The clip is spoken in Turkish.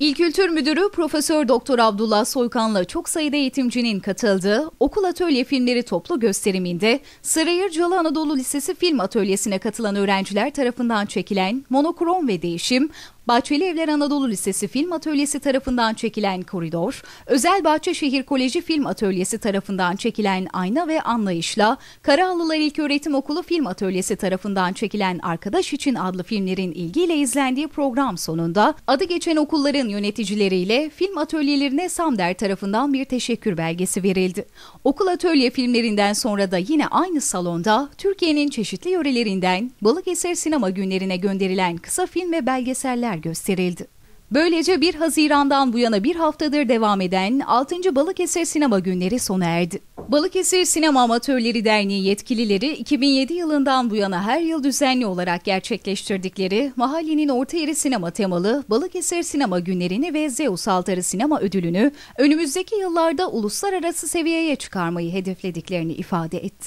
İl Kültür Müdürü Profesör Doktor Abdullah Soykan'la çok sayıda eğitimcinin katıldığı Okul Atölye Filmleri toplu gösteriminde Sarayırcalı Anadolu Lisesi Film Atölyesi'ne katılan öğrenciler tarafından çekilen Monokrom ve Değişim, Bahçeli Evler Anadolu Lisesi Film Atölyesi tarafından çekilen koridor, Özel Bahçeşehir Koleji Film Atölyesi tarafından çekilen Ayna ve Anlayışla, Karaağlılar İlköğretim Okulu Film Atölyesi tarafından çekilen Arkadaş İçin adlı filmlerin ilgiyle izlendiği program sonunda adı geçen okulların yöneticileriyle film atölyelerine Samder tarafından bir teşekkür belgesi verildi. Okul atölye filmlerinden sonra da yine aynı salonda Türkiye'nin çeşitli yörelerinden Balıkesir Sinema Günlerine gönderilen kısa film ve belgeseller gösterildi. Böylece 1 Haziran'dan bu yana bir haftadır devam eden 6. Balıkesir Sinema Günleri sona erdi. Balıkesir Sinema Amatörleri Derneği yetkilileri 2007 yılından bu yana her yıl düzenli olarak gerçekleştirdikleri mahallenin orta yeri sinema temalı Balıkesir Sinema Günlerini ve Zeus Altarı Sinema Ödülünü önümüzdeki yıllarda uluslararası seviyeye çıkarmayı hedeflediklerini ifade etti.